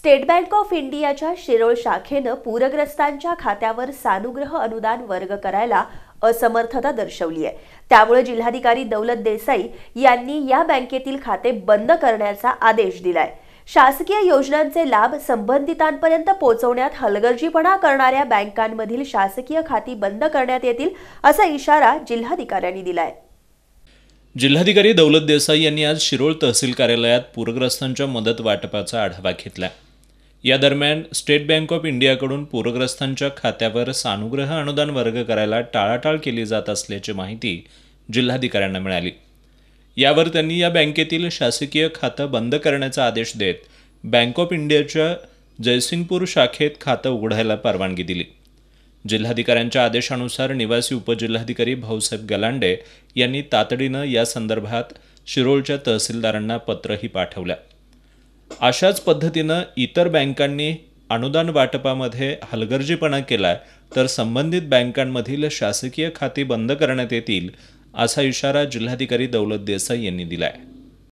state bank of इंडियाच्या शिरोळ शाखेनं पूरग्रस्तांच्या खात्यावर सानुग्रह अनुदान वर्ग करायला असमर्थता दर्शवली आहे त्यामुळे जिल्हाधिकारी दौलत देसाई यांनी या बँकेतील खाते बंद करण्याचा आदेश दिलाय शासकीय योजनांचे लाभ संबंधितांपर्यंत पोहोचवण्यात हलगर्जीपणा करणाऱ्या बँकांमधील शासकीय खाती बंद करण्यात येतील असा इशारा जिल्हाधिकाऱ्यांनी दिलाय जिल्हाधिकारी दौलत देसाई यांनी आज शिरोळ तहसील कार्यालयात पूरग्रस्तांच्या मदत वाटपाचा आढावा घेतला या दरम्यान स्टेट बँक ऑफ इंडियाकडून पूरग्रस्तांच्या खात्यावर सानुग्रह अनुदान वर्ग करायला टाळाटाळ केली जात असल्याची माहिती जिल्हाधिकाऱ्यांना मिळाली यावर त्यांनी या बँकेतील शासकीय खातं बंद करण्याचा आदेश देत बँक ऑफ इंडियाच्या जयसिंगपूर शाखेत खातं उघडायला परवानगी दिली जिल्हाधिकाऱ्यांच्या आदेशानुसार निवासी उपजिल्हाधिकारी भाऊसाहेब गलांडे यांनी तातडीनं यासंदर्भात शिरोळच्या तहसीलदारांना पत्रही पाठवल्या अशाच पद्धतीनं इतर बँकांनी अनुदान वाटपामध्ये हलगर्जीपणा केला तर संबंधित बँकांमधील शासकीय खाती बंद करण्यात येतील असा इशारा जिल्हाधिकारी दौलत देसाई यांनी दिला आहे